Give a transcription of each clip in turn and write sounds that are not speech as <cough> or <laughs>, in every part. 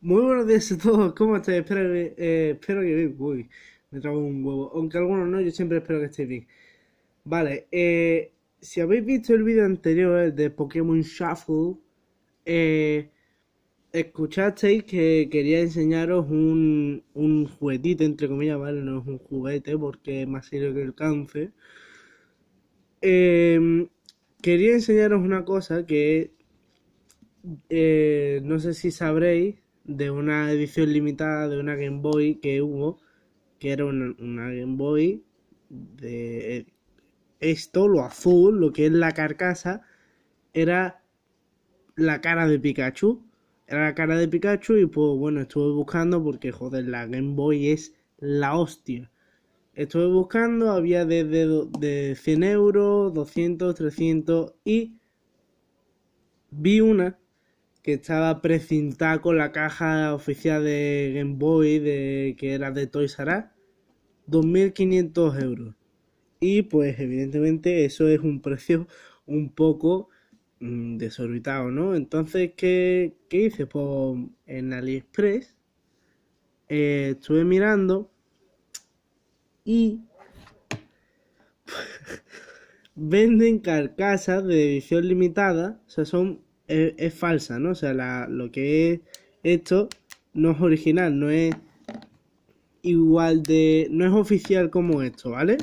Muy buenos días a todos, ¿cómo estáis? Espero, que, eh, bien. Uy, me trago un huevo. Aunque algunos no, yo siempre espero que estéis bien. Vale, eh, si habéis visto el vídeo anterior, de Pokémon Shuffle, eh, escuchasteis que quería enseñaros un, un juguetito, entre comillas, ¿vale? No es un juguete porque es más serio que el cáncer. Eh, quería enseñaros una cosa que eh, no sé si sabréis de una edición limitada de una Game Boy que hubo, que era una, Game Boy de eh, esto, lo azul, lo que es la carcasa, era la cara de Pikachu. Era la cara de Pikachu y pues bueno, estuve buscando porque joder, la Game Boy es la hostia. Estuve buscando, había desde de 100 euros, 200, 300 y vi una que estaba precintada con la caja oficial de Game Boy, de, que era de Toys R 2.500 euros. Y pues evidentemente eso es un precio un poco mm, desorbitado, ¿no? Entonces, ¿qué, hice? Pues en AliExpress eh, estuve mirando y <laughs> venden carcasas de edición limitada, o sea, son es, falsa, ¿no? O sea, lo que es esto no es original, no es igual de... no es oficial como esto, ¿vale?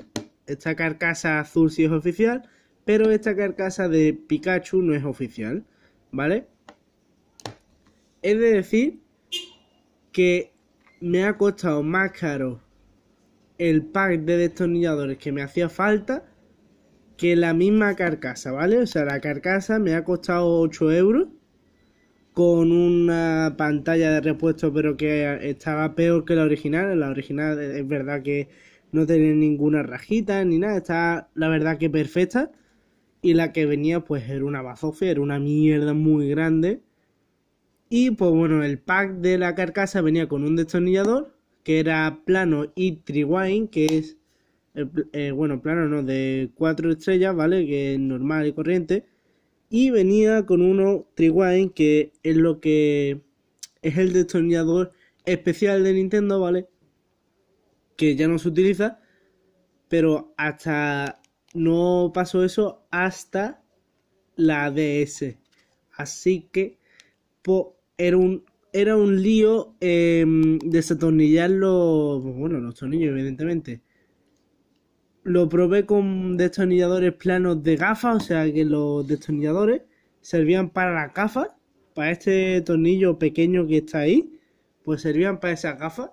Esta carcasa azul sí es oficial, pero esta carcasa de Pikachu no es oficial, ¿vale? Es decir que me ha costado más caro el pack de destornilladores que me hacía falta que la misma carcasa, ¿vale? O sea, la carcasa me ha costado 8 euros con una pantalla de repuesto, pero que estaba peor que la original. La original eh, es verdad que no tenía ninguna rajita ni nada, está la verdad que perfecta. Y la que venía, pues era una bazofia, era una mierda muy grande. Y pues bueno, el pack de la carcasa venía con un destornillador que era plano y triwine que es eh, bueno, plano no, de cuatro estrellas, ¿vale? Que es normal y corriente. Y venía con uno Triwine, que es lo que es el destornillador especial de Nintendo, ¿vale? Que ya no se utiliza. Pero hasta no pasó eso hasta la DS. Así que era, un, era un lío eh, em, desatornillar los, bueno, los tornillos, evidentemente. Lo probé con destornilladores planos de gafas, o sea que los destornilladores servían para la gafas, para este tornillo pequeño que está ahí, pues servían para esa gafas.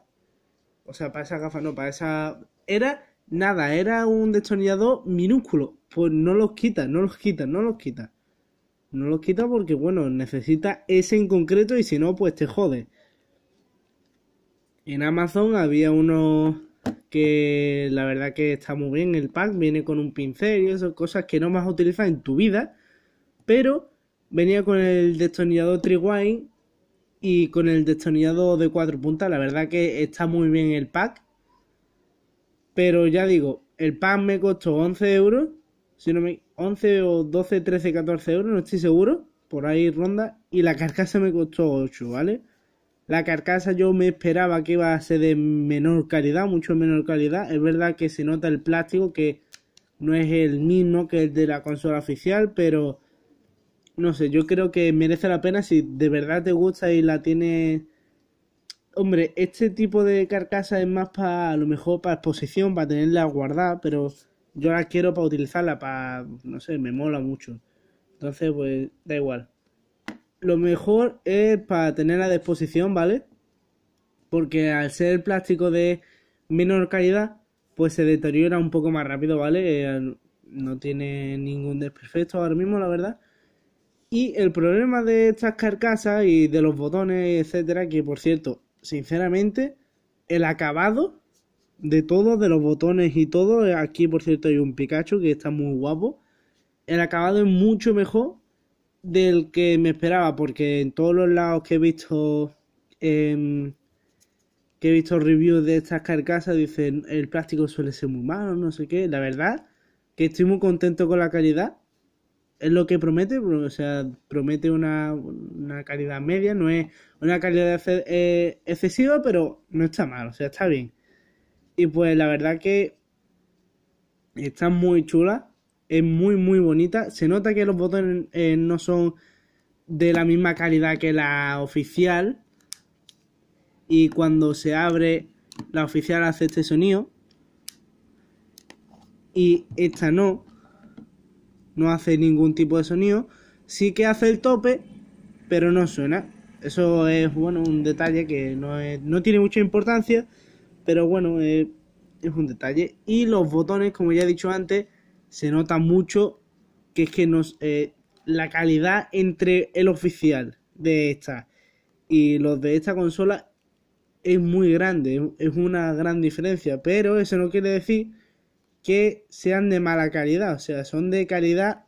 O sea, para esa gafas no, para esa... Era nada, era un destornillador minúsculo. Pues no los quita, no los quita, no los quita. No los quita porque, bueno, necesita ese en concreto y si no, pues te jode. En Amazon había unos que la verdad que está muy bien el pack, viene con un pincel y eso, cosas que no más a en tu vida, pero venía con el destornillador Triwine y con el destornillador de cuatro puntas, la verdad que está muy bien el pack, pero ya digo, el pack me costó 11 euros, si no me... 11 o 12, 13, 14 euros, no estoy seguro, por ahí ronda, y la carcasa me costó 8, ¿vale? La carcasa yo me esperaba que iba a ser de menor calidad, mucho menor calidad. Es verdad que se nota el plástico que no es el mismo que el de la consola oficial, pero no sé, yo creo que merece la pena si de verdad te gusta y la tienes... Hombre, este tipo de carcasa es más para, a lo mejor, para exposición, para tenerla guardada, pero yo la quiero para utilizarla, para, no sé, me mola mucho. Entonces, pues, da igual lo mejor es para tener a disposición, ¿vale? Porque al ser el plástico de menor calidad, pues se deteriora un poco más rápido, ¿vale? Eh, no tiene ningún desperfecto ahora mismo, la verdad. Y el problema de estas carcasas y de los botones, etcétera, que por cierto, sinceramente, el acabado de todos de los botones y todo, aquí por cierto hay un Pikachu que está muy guapo. El acabado es mucho mejor del que me esperaba, porque en todos los lados que he visto em, que he visto reviews de estas carcasas dicen el plástico suele ser muy malo, no sé qué. La verdad que estoy muy contento con la calidad. Es lo que promete, o sea, promete una, calidad media, no es una calidad eh, excesiva, pero no está mal, o sea, está bien. Y pues la verdad que está muy chula es muy, muy bonita. Se nota que los botones eh, no son de la misma calidad que la oficial. Y cuando se abre, la oficial hace este sonido. Y esta no. No hace ningún tipo de sonido. Sí que hace el tope, pero no suena. Eso es, bueno, un detalle que no, es, no tiene mucha importancia. Pero bueno, eh, es un detalle. Y los botones, como ya he dicho antes, se nota mucho que es que nos, eh, la calidad entre el oficial de esta y los de esta consola es muy grande, es una gran diferencia, pero eso no quiere decir que sean de mala calidad, o sea, son de calidad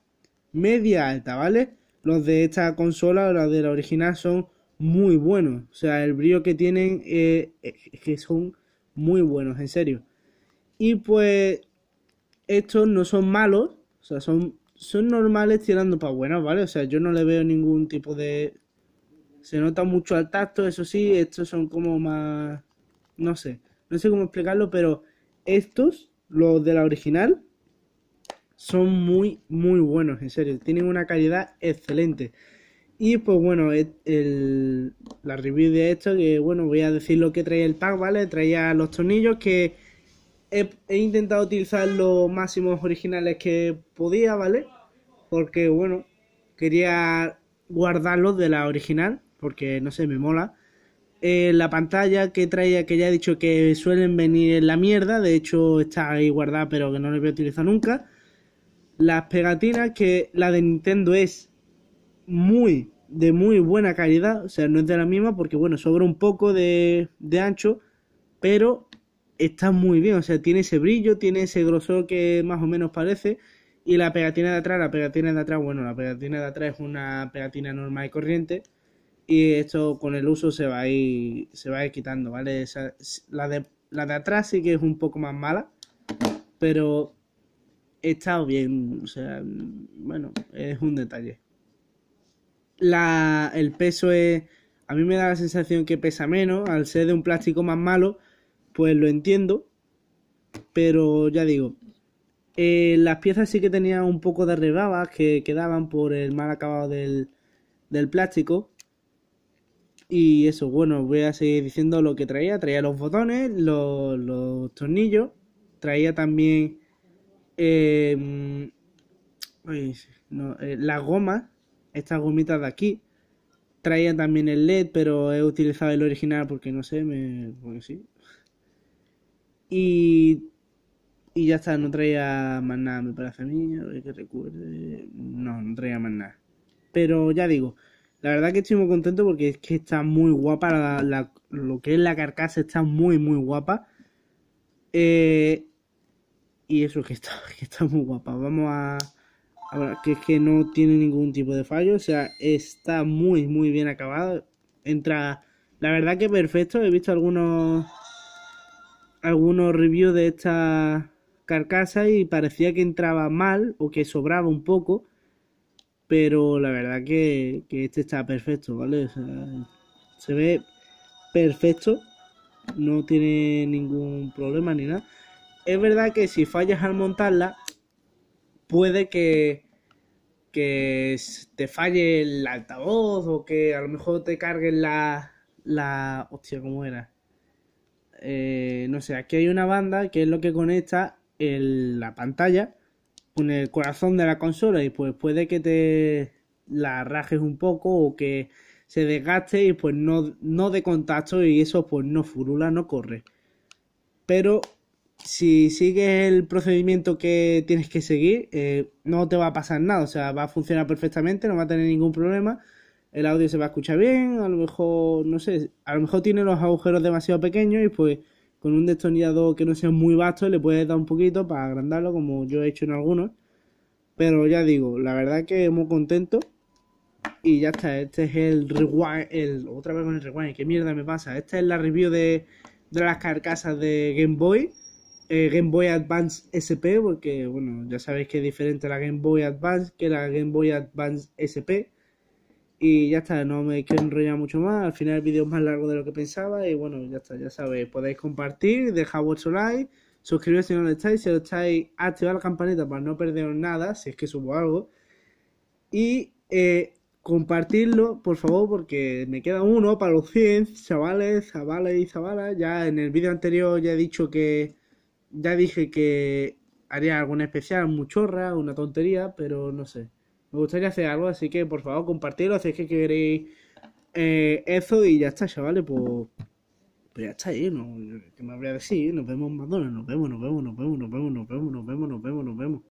media alta, ¿vale? Los de esta consola o los de la original son muy buenos, o sea, el brillo que tienen eh, es que son muy buenos, en serio. Y pues estos no son malos, o sea, son, son normales tirando para buenos, ¿vale? O sea, yo no le veo ningún tipo de... Se nota mucho al tacto, eso sí, estos son como más... No sé, no sé cómo explicarlo, pero estos, los de la original, son muy, muy buenos, en serio. Tienen una calidad excelente. Y pues bueno, el, la review de esto, que bueno, voy a decir lo que traía el pack, ¿vale? Traía los tornillos que he, intentado utilizar los máximos originales que podía, ¿vale? Porque, bueno, quería guardarlos de la original, porque, no sé, me mola. Eh, la pantalla que traía, que ya he dicho que suelen venir en la mierda, de hecho está ahí guardada, pero que no la voy a utilizar nunca. Las pegatinas, que la de Nintendo es muy, de muy buena calidad, o sea, no es de la misma, porque, bueno, sobra un poco de, de ancho, pero está muy bien, o sea, tiene ese brillo, tiene ese grosor que más o menos parece. Y la pegatina de atrás, la pegatina de atrás, bueno, la pegatina de atrás es una pegatina normal y corriente. Y esto con el uso se va a ir, se va quitando, ¿vale? la, de, la de atrás sí que es un poco más mala, pero estado bien, o sea, bueno, es un detalle. La, el peso es, a mí me da la sensación que pesa menos, al ser de un plástico más malo, pues lo entiendo, pero ya digo, eh, las piezas sí que tenían un poco de rebabas que quedaban por el mal acabado del, plástico. Y eso, bueno, voy a seguir diciendo lo que traía. Traía los botones, los, tornillos, traía también eh, eh, las gomas, estas gomitas de aquí. Traía también el LED, pero he utilizado el original porque no sé, me, sí, y, y ya está, no traía más nada, me parece a mí, a que recuerde. No, no traía más nada. Pero ya digo, la verdad que estoy muy contento porque es que está muy guapa, lo que es la carcasa está muy, muy guapa. Eh, y eso que está, que está muy guapa. Vamos a... Ahora, que es que no tiene ningún tipo de fallo, o sea, está muy, muy bien acabado. Entra, la verdad que perfecto, he visto algunos algunos reviews de esta carcasa y parecía que entraba mal o que sobraba un poco. Pero la verdad que, este está perfecto, ¿vale? se ve perfecto. No tiene ningún problema ni nada. Es verdad que si fallas al montarla, puede que, que te falle el altavoz o que a lo mejor te carguen la... la hostia, ¿cómo era? Eh, no sé, aquí hay una banda que es lo que conecta la pantalla con el corazón de la consola y pues puede que te la rajes un poco o que se desgaste y pues no, dé de contacto y eso pues no furula, no corre. Pero si sigues el procedimiento que tienes que seguir, eh, no te va a pasar nada, o sea, va a funcionar perfectamente, no va a tener ningún problema el audio se va a escuchar bien, a lo mejor, no sé, a lo mejor tiene los agujeros demasiado pequeños y pues con un destornillador que no sea muy vasto le puedes dar un poquito para agrandarlo como yo he hecho en algunos. Pero ya digo, la verdad que muy contento. Y ya está, este es el rewind, el, otra vez con el rewind, qué mierda me pasa. Esta es la review de, las carcasas de Game Boy, eh, Game Boy Advance SP, porque bueno, ya sabéis que es diferente la Game Boy Advance que la Game Boy Advance SP. Y ya está, no me quiero enrollar mucho más. Al final el vídeo es más largo de lo que pensaba. Y bueno, ya está, ya sabéis. Podéis compartir, dejar vuestro like, suscribiros si no lo estáis. Si lo estáis, activar la campanita para no perderos nada, si es que subo algo. Y eh, compartirlo, por favor, porque me queda uno para los 100, chavales, chavales y chavalas. Ya en el vídeo anterior ya he dicho que... Ya dije que haría alguna especial, muchorra, una tontería, pero no sé. Me gustaría hacer algo, así que por favor compartidlo, es que queréis eh, eso y ya está, chavales, pues, pues ya está ahí, ¿eh? no, ¿qué me habría decir? Nos vemos Madonna, nos vemos, nos vemos, nos vemos, nos vemos, nos vemos, nos vemos, nos vemos. Nos vemos.